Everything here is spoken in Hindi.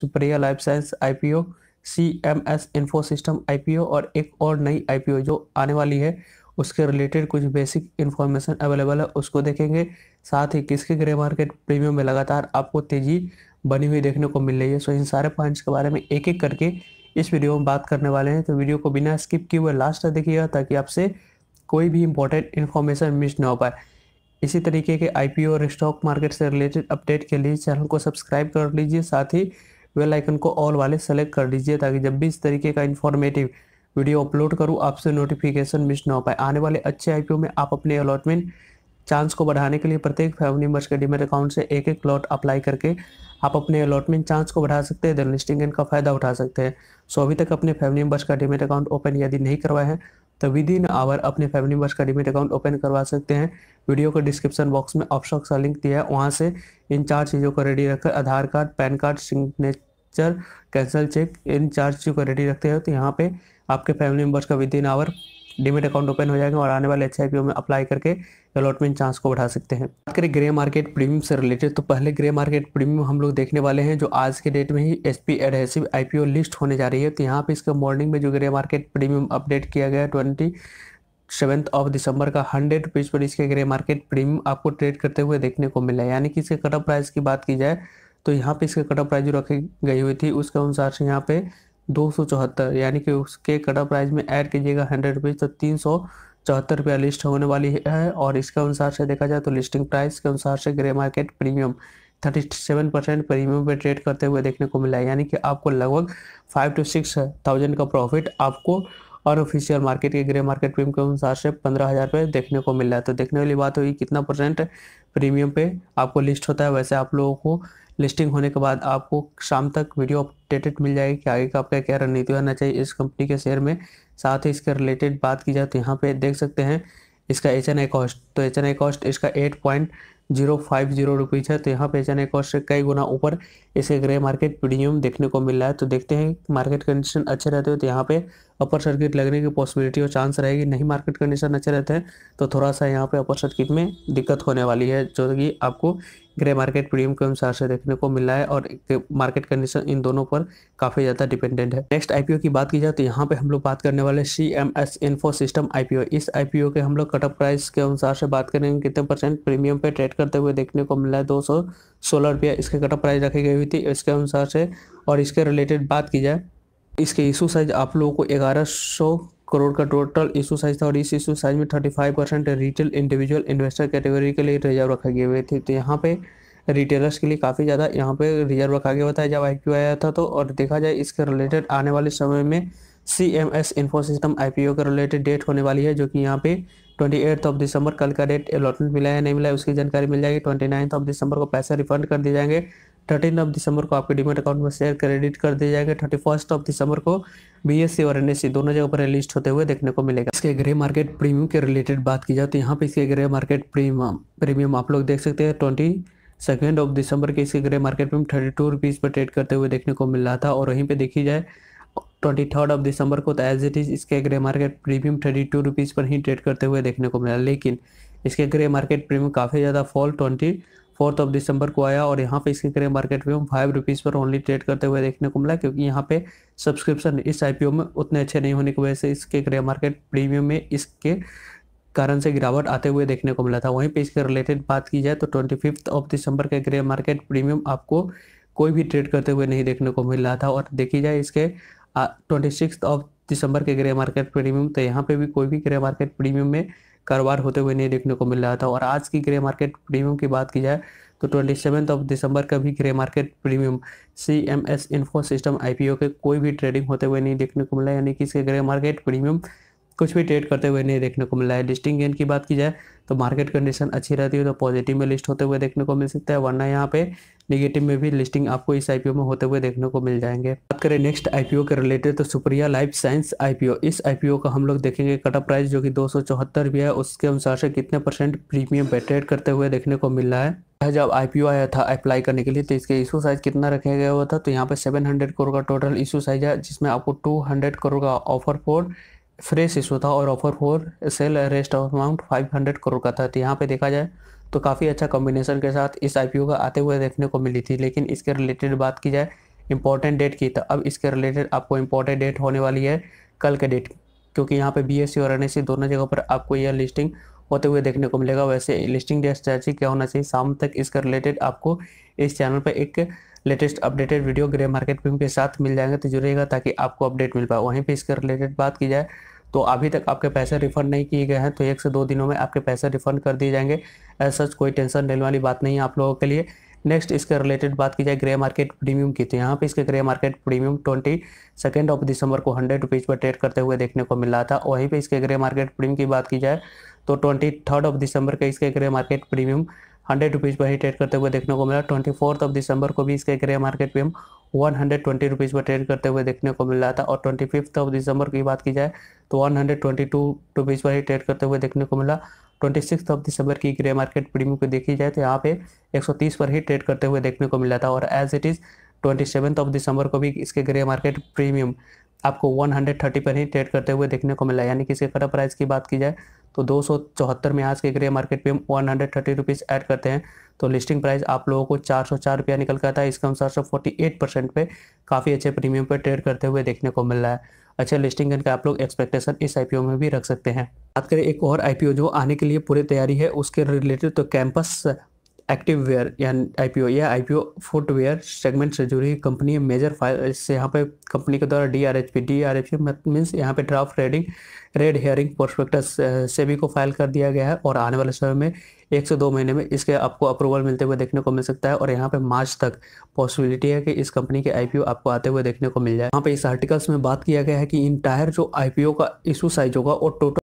Supriya life science IPO CMS system IPO और एक और नई आईपीओ जो आने वाली है उसके रिलेटेड कुछ बेसिक इन्फॉर्मेशन अवेलेबल है उसको देखेंगे साथ ही किसके ग्रे मार्केट प्रीमियम में लगातार आपको तेज़ी बनी हुई देखने को मिल रही है सो इन सारे पॉइंट्स के बारे में एक एक करके इस वीडियो में बात करने वाले हैं तो वीडियो को बिना स्किप किए हुए लास्ट तक देखिएगा ताकि आपसे कोई भी इंपॉर्टेंट इन्फॉर्मेशन मिस ना हो पाए इसी तरीके के आईपीओ और स्टॉक मार्केट से रिलेटेड अपडेट के लिए चैनल को सब्सक्राइब कर लीजिए साथ ही वेल आइकन को ऑल वाले सेलेक्ट कर लीजिए ताकि जब भी इस तरीके का इन्फॉर्मेटिव वीडियो अपलोड करूँ आपसे नोटिफिकेशन मिस ना हो पाए आने वाले अच्छे आई में आप अपने अलॉटमेंट चांस को बढ़ाने के लिए प्रत्येक फैमिली मेम्बर्स के डिमेट अकाउंट से एक एक लॉट अप्लाई करके आप अपने अलॉटमेंट चांस को बढ़ा सकते हैं लिस्टिंग इनका फ़ायदा उठा सकते हैं सो अभी तक अपने फैमिली मेम्बर्स का डिमेट अकाउंट ओपन यदि नहीं करवाया है तो विद इन आवर अपने फैमिली मेम्बर्स का डिमेट अकाउंट ओपन करवा सकते हैं वीडियो को डिस्क्रिप्शन बॉक्स में ऑप्शन का लिंक दिया है वहाँ से इन चार चीज़ों को रेडी रखकर Aadhaar card pan card signature चर कैंसल चेक इन चार चीज़ों को रेडी रखते हो तो यहाँ पे आपके फैमिली मेम्बर्स का within hour demat account open हो जाएगा और आने वाले एच आई में अप्लाई करके अलॉटमेंट चांस को बढ़ा सकते हैं बात करें ग्रे मार्केट प्रीमियम से रिलेटेड तो पहले ग्रे मार्केट प्रीमियम हम लोग देखने वाले हैं जो आज के डेट में ही S P adhesive I list होने जा रही है तो यहाँ पे इसका मॉर्निंग में जो ग्रे मार्केट प्रीमियम अपडेट किया गया ट्वेंटी सेवन्थ ऑफ दिसंबर का हंड्रेड रुपीज़ पर इसके ग्रे मार्केट प्रीमियम आपको ट्रेड करते हुए देखने को मिला है यानी कि इसके कटअप प्राइस की बात की जाए तो यहाँ पे इसके कट ऑफ प्राइस जो रखी गई हुई थी उसके अनुसार से यहाँ पे दो सौ चौहत्तर यानी कि उसके कट ऑफ प्राइस में ऐड कीजिएगा हंड्रेड रुपीज़ तो तीन सौ चौहत्तर रुपया लिस्ट होने वाली है और इसके अनुसार से देखा जाए तो लिस्टिंग प्राइस के अनुसार से grey market premium thirty seven percent premium पे ट्रेड करते हुए देखने को मिला है यानी कि आपको लगभग फाइव टू सिक्स थाउजेंड का प्रॉफिट आपको और ऑफिशियल मार्केट के ग्रे मार्केट प्रीमियम के अनुसार से पंद्रह हज़ार पे देखने को मिल रहा है तो देखने वाली बात होगी कितना परसेंट प्रीमियम पे आपको लिस्ट होता है वैसे आप लोगों को लिस्टिंग होने के बाद आपको शाम तक वीडियो अपडेटेड मिल जाएगी कि आगे का आपका क्या रणनीति होना चाहिए इस कंपनी के शेयर में साथ ही इसके रिलेटेड बात की जाए तो यहाँ पे देख सकते हैं इसका एच एन आई कॉस्ट तो एच एन आई कॉस्ट इसका eight point zero five zero rupees है तो यहाँ पे एच एन आई कॉस्ट से कई गुना ऊपर इसे ग्रे मार्केट प्रीमियम देखने को मिल रहा है तो देखते हैं मार्केट कंडीशन अच्छे रहते हो तो यहाँ पे अपर सर्किट लगने की पॉसिबिलिटी और चांस रहेगी नहीं मार्केट कंडीशन अच्छे रहते हैं तो थोड़ा सा यहाँ पे अपर सर्किट में दिक्कत होने वाली है जो कि आपको ग्रे मार्केट प्रीमियम के अनुसार से देखने को मिला है और मार्केट कंडीशन इन दोनों पर काफ़ी ज़्यादा डिपेंडेंट है नेक्स्ट आईपीओ की बात की जाए तो यहाँ पे हम लोग बात करने वाले C M S info system IPO इस आईपीओ के हम लोग कटअप प्राइस के अनुसार से बात करेंगे कितने परसेंट प्रीमियम पे ट्रेड करते हुए देखने को मिला है दो सौ सोलह रुपया इसके कटअप प्राइस रखी गई हुई थी इसके अनुसार से और इसके रिलेटेड बात की जाए इसके इशू साइज आप लोगों को ग्यारह सौ करोड़ का टोटल इशू साइज था और इस इशू साइज में thirty five percent retail individual investor category के लिए रिजर्व रखा गया हुए थे तो यहाँ पे रिटेलर्स के लिए काफ़ी ज़्यादा यहाँ पे रिजर्व रखा गया होता है जब आई आया था तो और देखा जाए इसके रिलेटेड आने वाले समय में C M S info system I P O related date होने वाली है जो कि यहाँ पे ट्वेंटी एट्थ ऑफ दिसंबर कल का डेट अलॉटमेंट मिला है नहीं मिला है उसकी जानकारी मिल जाएगी ट्वेंटी नाइन्थ ऑफ दिसंबर को पैसा रिफंड कर दिए जाएंगे थर्टीन ऑफ दिसंबर को आपके डिमेट अकाउंट में शेयर क्रेडिट कर दिया जाएगा थर्टी फर्स्ट ऑफ दिसंबर को बीएससी e और एनएससी e दोनों जगह पर लिस्ट होते हुए देखने को मिलेगा इसके ग्रे मार्केट प्रीमियम के रिलेटेड बात की जाए तो यहाँ पे इसके ग्रे मार्केट प्रीमियम प्रीमियम आप लोग देख सकते हैं ट्वेंटी सेकेंड ऑफ दिसंबर के इसके ग्रे मार्केट में थर्टी टू रुपीज़ पर ट्रेड करते हुए देखने को मिल रहा था और वहीं पर देखी जाए ट्वेंटी थर्ड ऑफ दिसंबर को तो एज इट इज़ इसके grey market premium thirty two rupees पर ही ट्रेड करते हुए देखने को मिला लेकिन इसके ग्रे मार्केट प्रीमियम काफ़ी ज़्यादा fall twenty fourth of December को आया और यहाँ पे इसके करें मार्केट में फाइव रुपीज़ पर ओनली ट्रेड करते हुए देखने को मिला क्योंकि यहाँ पे सब्सक्रिप्शन इस आईपीओ में उतने अच्छे नहीं होने की वजह से इसके करें मार्केट प्रीमियम में इसके कारण से गिरावट आते हुए देखने को मिला था वहीं पे इसके रिलेटेड बात की जाए तो ट्वेंटी फिफ्थ ऑफ दिसंबर के ग्रे मार्केट प्रीमियम आपको कोई भी ट्रेड करते हुए नहीं देखने को मिल रहा था और देखी जाए इसके ट्वेंटी सिक्स ऑफ दिसंबर के ग्रे मार्केट प्रीमियम तो यहाँ पे भी कोई भी ग्रे मार्केट प्रीमियम में कारोबार होते हुए नहीं देखने को मिल रहा था और आज की ग्रे मार्केट प्रीमियम की बात की जाए तो ट्वेंटी सेवन्थ ऑफ दिसंबर का भी grey market premium C M S info system I के कोई भी ट्रेडिंग होते हुए नहीं देखने को मिला यानी कि इसके ग्रे मार्केट प्रीमियम कुछ भी ट्रेड करते हुए नहीं देखने को मिला है लिस्टिंग गेन की बात की जाए तो मार्केट कंडीशन अच्छी रहती है तो पॉजिटिव में लिस्ट होते हुए देखने को मिल सकता है वरना यहाँ पे निगेटिव में भी लिस्टिंग आपको इस आईपीओ में होते हुए देखने को मिल जाएंगे बात करें नेक्स्ट आईपीओ के रिलेटेड तो सुप्रिया लाइफ साइंस आईपीओ इस आईपीओ का हम लोग देखेंगे कटअप प्राइस जो कि दो भी है उसके अनुसार से कितने परसेंट प्रीमियम पे ट्रेड करते हुए देखने को मिल रहा है जब आईपीओ आया था अप्लाई करने के लिए तो इसके इशू साइज कितना रखा गया हुआ था तो यहाँ पे 700 करोड़ का टोटल इशू साइज है जिसमें आपको 200 करोड़ का ऑफर फोर फ्रेश इशू था और offer for sale rest of amount 500 crore का था तो यहाँ पे देखा जाए तो काफ़ी अच्छा कॉम्बिनेशन के साथ इस आईपीओ का आते हुए देखने को मिली थी लेकिन इसके रिलेटेड बात की जाए इंपॉर्टेंट डेट की तो अब इसके रिलेटेड आपको इंपॉर्टेंट डेट होने वाली है कल के डेट क्योंकि यहाँ पे बी और एन दोनों जगह पर आपको यह लिस्टिंग होते हुए देखने को मिलेगा वैसे लिस्टिंग डेट स्ट्रैटी क्या होना चाहिए शाम तक इसके रिलेटेड आपको इस चैनल पर एक latest updated video grey market premium के साथ मिल जाएंगे तो जुड़ेगा ताकि आपको अपडेट मिल पाए वहीं पर इसके रिलेटेड बात की जाए तो अभी तक आपके पैसे रिफंड नहीं किए गए हैं तो एक से दो दिनों में आपके पैसे रिफंड कर दिए जाएंगे ऐसा सच कोई टेंशन लेने वाली बात नहीं है आप लोगों के लिए नेक्स्ट इसके रिलेटेड बात की जाए ग्रे मार्केट प्रीमियम की तो यहाँ पे इसके grey market premium twenty second of December को हंड्रेड रुपीज़ पर ट्रेड करते हुए देखने को मिला था वहीं पे इसके ग्रे मार्केट प्रीमियम की बात की जाए तो ट्वेंटी थर्ड ऑफ दिसंबर के इसके grey market premium hundred rupees पर ही ट्रेड करते हुए देखने को मिला ट्वेंटी फोर्थ ऑफ दिसंबर को भी इसके grey market premium one hundred twenty rupees पर ट्रेड करते हुए देखने को मिल रहा था और ट्वेंटी फिफ्थ ऑफ दिसंबर की बात की जाए तो one hundred twenty two rupees पर ही ट्रेड करते हुए देखने को मिला ट्वेंटी सिक्स ऑफ दिसंबर की ग्रे मार्केट प्रीमियम को देखी जाए तो यहाँ पे 130 पर ही ट्रेड करते हुए देखने को मिला था और as it is twenty seventh of December को भी इसके ग्रे मार्केट प्रीमियम आपको 130 पर ही ट्रेड करते हुए देखने को मिला यानी कि इसके करंट प्राइस की बात की जाए तो दो में आज के ग्रे मार्केट पे हम वन हंड्रेड ऐड करते हैं तो लिस्टिंग प्राइस आप लोगों को चार सौ चार रुपया निकल कर है इसका अनुसार फोर्टी एट परसेंट पे काफ़ी अच्छे प्रीमियम पे ट्रेड करते हुए देखने को मिल रहा है अच्छे लिस्टिंग करके आप लोग एक्सपेक्टेशन इस आईपीओ में भी रख सकते हैं बात करें एक और आईपीओ जो आने के लिए पूरी तैयारी है उसके रिलेटेड तो कैंपस एक्टिव वेयर यानी I P IPO footwear segment से जुड़ी कंपनी है मेजर फाइल इससे यहाँ पे कंपनी के द्वारा D R H P D R H P means यहाँ पे draft reading red herring prospectus SEBI को फाइल कर दिया गया है और आने वाले समय में एक से दो महीने में इसके आपको अप्रूवल मिलते हुए देखने को मिल सकता है और यहाँ पे मार्च तक पॉसिबिलिटी है कि इस कंपनी के आईपीओ आपको आते हुए देखने को मिल जाए यहाँ पे इस आर्टिकल्स में बात किया गया है कि इन टायर जो आईपीओ का इशू साइज होगा और टोटल